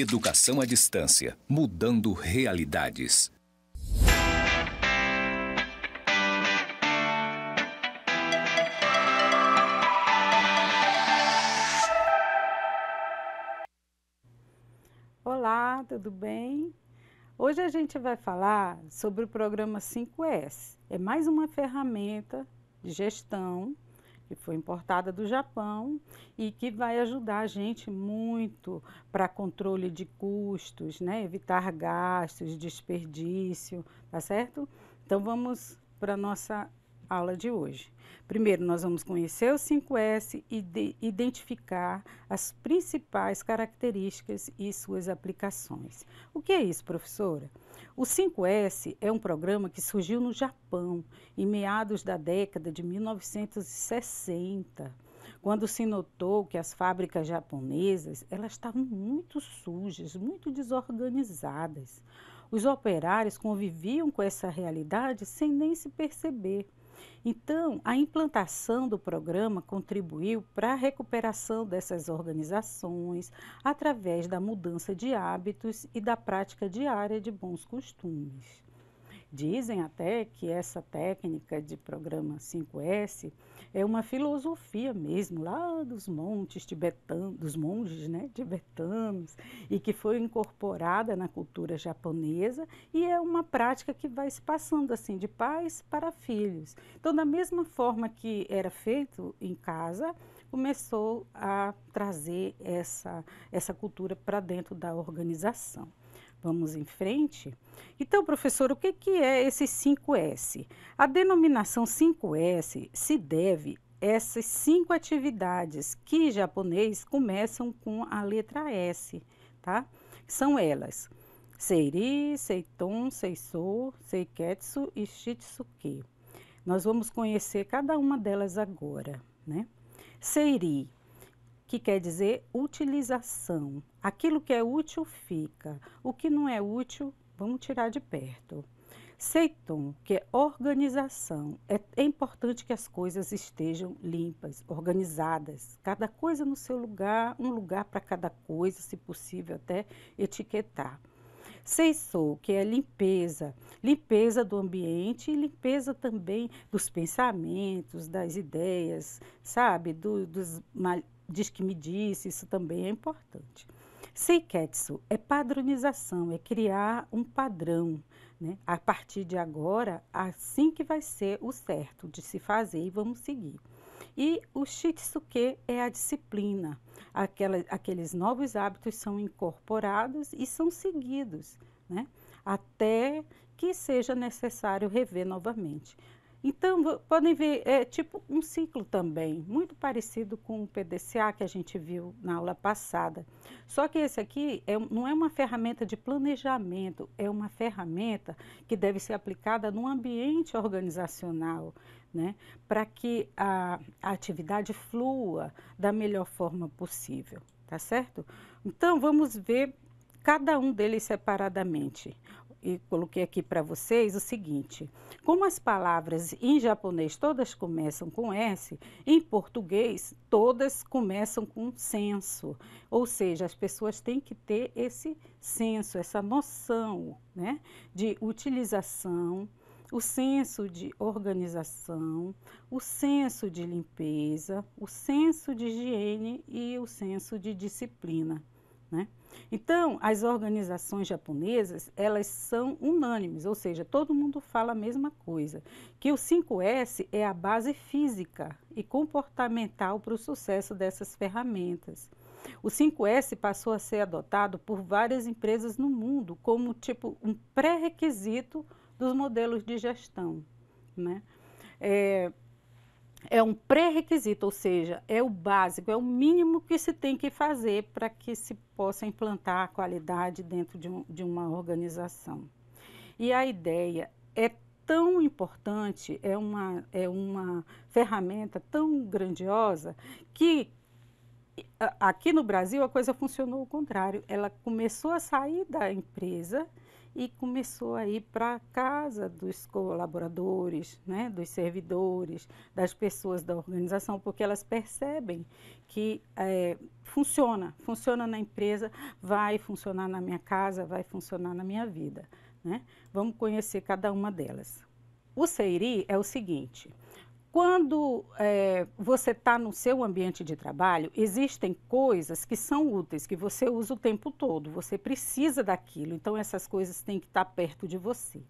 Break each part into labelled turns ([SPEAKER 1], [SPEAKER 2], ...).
[SPEAKER 1] Educação à distância, mudando realidades. Olá, tudo bem? Hoje a gente vai falar sobre o programa 5S. É mais uma ferramenta de gestão que foi importada do Japão e que vai ajudar a gente muito para controle de custos, né? evitar gastos, desperdício, tá certo? Então vamos para a nossa aula de hoje. Primeiro, nós vamos conhecer o 5S e identificar as principais características e suas aplicações. O que é isso, professora? O 5S é um programa que surgiu no Japão em meados da década de 1960, quando se notou que as fábricas japonesas elas estavam muito sujas, muito desorganizadas. Os operários conviviam com essa realidade sem nem se perceber. Então, a implantação do programa contribuiu para a recuperação dessas organizações através da mudança de hábitos e da prática diária de bons costumes. Dizem até que essa técnica de programa 5S é uma filosofia mesmo, lá dos montes tibetanos, dos monges né, tibetanos, e que foi incorporada na cultura japonesa e é uma prática que vai se passando assim, de pais para filhos. Então, da mesma forma que era feito em casa, começou a trazer essa, essa cultura para dentro da organização. Vamos em frente? Então, professor, o que, que é esse 5S? A denominação 5S se deve a essas cinco atividades que em japonês começam com a letra S, tá? São elas Seiri, Seiton, Seisou, Seiketsu e Shitsuke. Nós vamos conhecer cada uma delas agora, né? Seiri que quer dizer utilização. Aquilo que é útil fica, o que não é útil, vamos tirar de perto. Seiton, que é organização. É, é importante que as coisas estejam limpas, organizadas, cada coisa no seu lugar, um lugar para cada coisa, se possível até etiquetar. Seisou, que é limpeza, limpeza do ambiente e limpeza também dos pensamentos, das ideias, sabe, do, dos diz que me disse, isso também é importante. Seiketsu é padronização, é criar um padrão. Né? A partir de agora, assim que vai ser o certo de se fazer e vamos seguir. E o shitsuke é a disciplina. Aquela, aqueles novos hábitos são incorporados e são seguidos, né? até que seja necessário rever novamente. Então, podem ver, é tipo um ciclo também, muito parecido com o PDCA que a gente viu na aula passada. Só que esse aqui é, não é uma ferramenta de planejamento, é uma ferramenta que deve ser aplicada no ambiente organizacional, né, para que a, a atividade flua da melhor forma possível, tá certo? Então, vamos ver cada um deles separadamente e coloquei aqui para vocês o seguinte: como as palavras em japonês todas começam com S, em português todas começam com senso. Ou seja, as pessoas têm que ter esse senso, essa noção né, de utilização, o senso de organização, o senso de limpeza, o senso de higiene e o senso de disciplina. Né? Então, as organizações japonesas, elas são unânimes, ou seja, todo mundo fala a mesma coisa, que o 5S é a base física e comportamental para o sucesso dessas ferramentas. O 5S passou a ser adotado por várias empresas no mundo como tipo um pré-requisito dos modelos de gestão. Né? É, é um pré-requisito, ou seja, é o básico, é o mínimo que se tem que fazer para que se possa implantar a qualidade dentro de, um, de, uma organização. E a ideia é tão importante, é uma, é uma ferramenta tão grandiosa que aqui no Brasil a coisa funcionou ao contrário. Ela começou a sair da empresa e começou a ir para a casa dos colaboradores, né, dos servidores, das pessoas da organização, porque elas percebem que é, funciona, funciona na empresa, vai funcionar na minha casa, vai funcionar na minha vida. Né? Vamos conhecer cada uma delas. O seiri é o seguinte, quando é, você está no seu ambiente de trabalho, existem coisas que são úteis, que você usa o tempo todo, você precisa daquilo, então essas coisas têm que estar tá perto de você.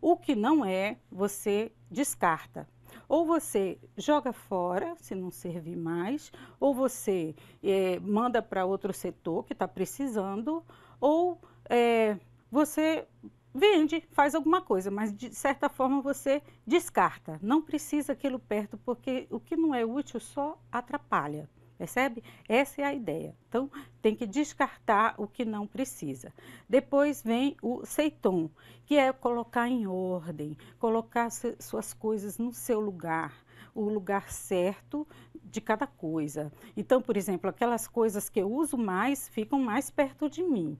[SPEAKER 1] O que não é, você descarta. Ou você joga fora, se não servir mais, ou você é, manda para outro setor que está precisando, ou é, você vende, faz alguma coisa, mas de certa forma você descarta. Não precisa aquilo perto, porque o que não é útil só atrapalha. Percebe? Essa é a ideia. Então, tem que descartar o que não precisa. Depois vem o seiton, que é colocar em ordem, colocar suas coisas no seu lugar, o lugar certo de cada coisa. Então, por exemplo, aquelas coisas que eu uso mais ficam mais perto de mim.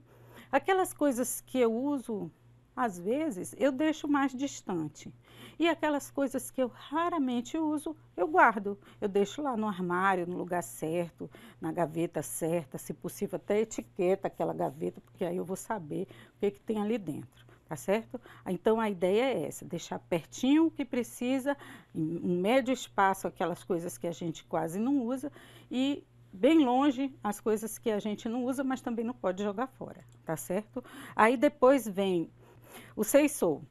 [SPEAKER 1] Aquelas coisas que eu uso às vezes eu deixo mais distante. E aquelas coisas que eu raramente uso, eu guardo. Eu deixo lá no armário, no lugar certo, na gaveta certa, se possível até etiqueta aquela gaveta, porque aí eu vou saber o que, que tem ali dentro. Tá certo? Então a ideia é essa: deixar pertinho o que precisa, em médio espaço, aquelas coisas que a gente quase não usa e bem longe as coisas que a gente não usa, mas também não pode jogar fora, tá certo? Aí depois vem o seisou.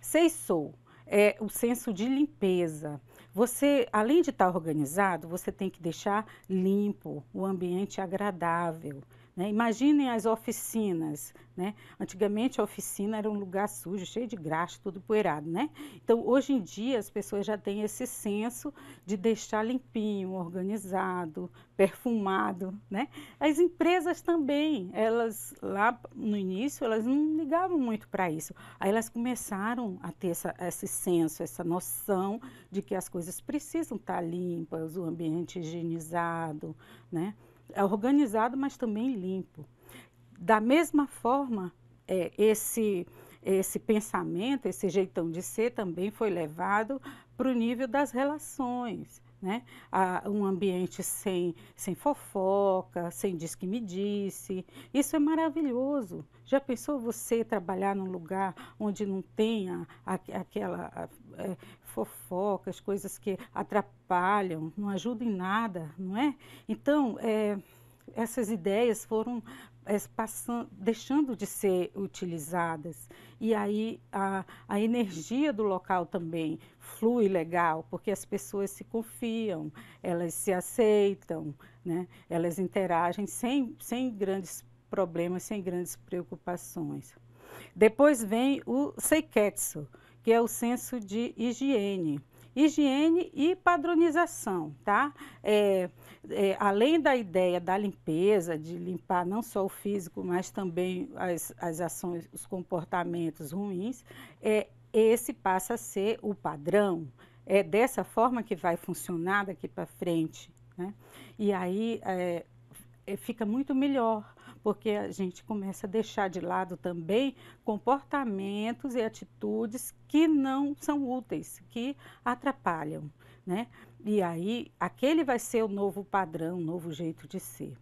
[SPEAKER 1] Seisou é o senso de limpeza. Você, além de estar tá organizado, você tem que deixar limpo, o ambiente agradável. Né? Imaginem as oficinas. Né? Antigamente a oficina era um lugar sujo, cheio de graxa, tudo poeirado. Né? Então hoje em dia as pessoas já têm esse senso de deixar limpinho, organizado, perfumado. Né? As empresas também, elas lá no início elas não ligavam muito para isso. Aí elas começaram a ter essa, esse senso, essa noção de que as coisas precisam estar tá limpas, o ambiente higienizado, né? é organizado, mas também limpo. Da mesma forma, é, esse, esse pensamento, esse jeitão de ser também foi levado para o nível das relações. Né? A, um ambiente sem, sem fofoca, sem diz que me disse. Isso é maravilhoso. Já pensou você trabalhar num lugar onde não tenha aquela é, fofocas, coisas que atrapalham, não ajudam em nada, não é? Então, é, essas ideias foram é, passando, deixando de ser utilizadas. E aí a, a, energia do local também flui legal, porque as pessoas se confiam, elas se aceitam, né? elas interagem sem, sem grandes problemas sem grandes preocupações. Depois vem o Seiketsu, que é o senso de higiene. Higiene e padronização, tá? É, é, além da ideia da limpeza, de limpar não só o físico, mas também as, as ações, os comportamentos ruins, é, esse passa a ser o padrão. É dessa forma que vai funcionar daqui para frente, né? E aí é, é fica muito melhor porque a gente começa a deixar de lado também comportamentos e atitudes que não são úteis, que atrapalham, né? E aí, aquele vai ser o novo padrão, o novo jeito de ser.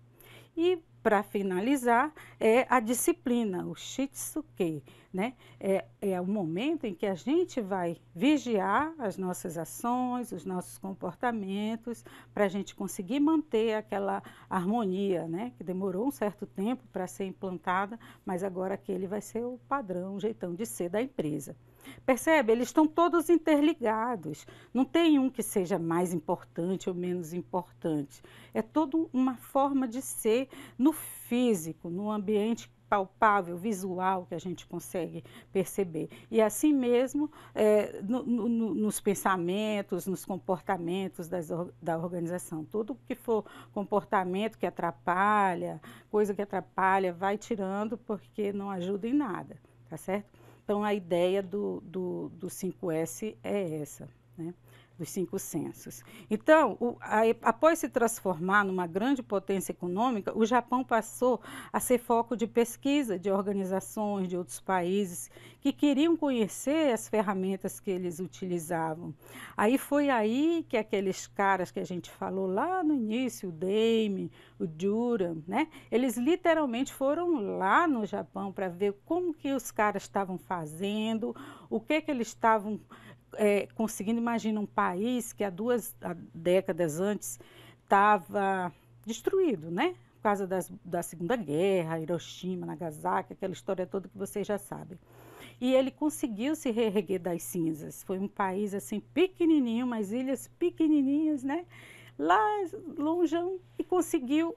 [SPEAKER 1] E para finalizar, é a disciplina, o shitsuke, né? É, é o momento em que a gente vai vigiar as nossas ações, os nossos comportamentos, para a gente conseguir manter aquela harmonia, né? Que demorou um certo tempo para ser implantada, mas agora aquele vai ser o padrão, o jeitão de ser da empresa. Percebe? Eles estão todos interligados. Não tem um que seja mais importante ou menos importante. É toda uma forma de ser no físico, no ambiente palpável, visual que a gente consegue perceber. E assim mesmo é, no, no, nos pensamentos, nos comportamentos das, da organização. Tudo que for comportamento que atrapalha, coisa que atrapalha, vai tirando porque não ajuda em nada, tá certo? Então, a ideia do, do, do 5S é essa. Né? dos cinco censos. Então, o, a, após se transformar numa grande potência econômica, o Japão passou a ser foco de pesquisa de organizações de outros países que queriam conhecer as ferramentas que eles utilizavam. Aí foi aí que aqueles caras que a gente falou lá no início, o Dame, o Durham, né? Eles literalmente foram lá no Japão para ver como que os caras estavam fazendo, o que é que eles estavam é, conseguindo, imaginar um país que há duas há décadas antes estava destruído, né? Por causa das, da Segunda Guerra, Hiroshima, Nagasaki, aquela história toda que vocês já sabem. E ele conseguiu se reerguer das cinzas. Foi um país assim pequenininho, umas ilhas pequenininhas, né? Lá longeão e conseguiu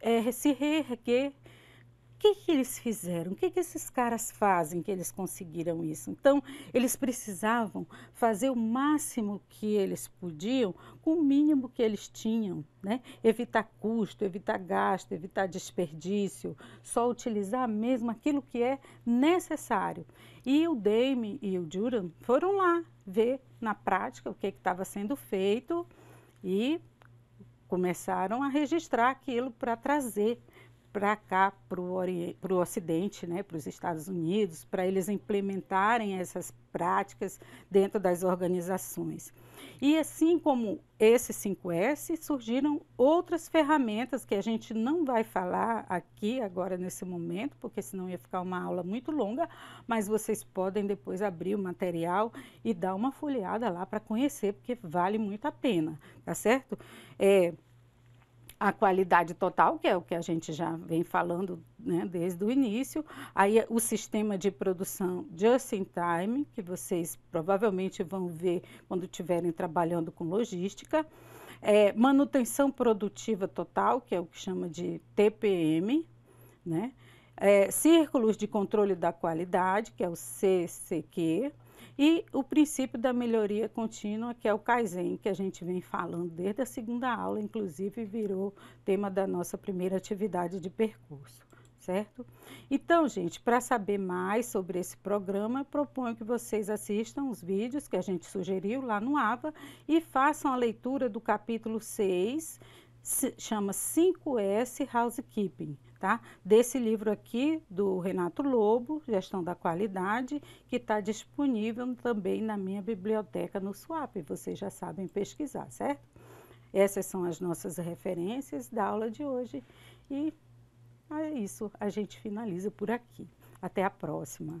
[SPEAKER 1] é, se reerguer que, que eles fizeram? O que, que esses caras fazem que eles conseguiram isso? Então, eles precisavam fazer o máximo que eles podiam com o mínimo que eles tinham, né? Evitar custo, evitar gasto, evitar desperdício, só utilizar mesmo aquilo que é necessário. E o Dame e o Duran foram lá ver na prática o que estava sendo feito e começaram a registrar aquilo para trazer para cá, para o Ocidente, né, para os Estados Unidos, para eles implementarem essas práticas dentro das organizações. E assim como esse 5S, surgiram outras ferramentas que a gente não vai falar aqui agora nesse momento, porque senão ia ficar uma aula muito longa, mas vocês podem depois abrir o material e dar uma folheada lá para conhecer, porque vale muito a pena, tá certo? É, a qualidade total, que é o que a gente já vem falando né, desde o início, aí o sistema de produção just in time, que vocês provavelmente vão ver quando estiverem trabalhando com logística, é, manutenção produtiva total, que é o que chama de TPM, né? É, círculos de controle da qualidade, que é o CCQ, e o princípio da melhoria contínua, que é o Kaizen, que a gente vem falando desde a segunda aula, inclusive virou tema da nossa primeira atividade de percurso, certo? Então, gente, para saber mais sobre esse programa, proponho que vocês assistam os vídeos que a gente sugeriu lá no AVA e façam a leitura do capítulo 6, chama 5S Housekeeping tá? Desse livro aqui do Renato Lobo, Gestão da Qualidade, que está disponível também na minha biblioteca no SWAP. Vocês já sabem pesquisar, certo? Essas são as nossas referências da aula de hoje e é isso. A gente finaliza por aqui. Até a próxima.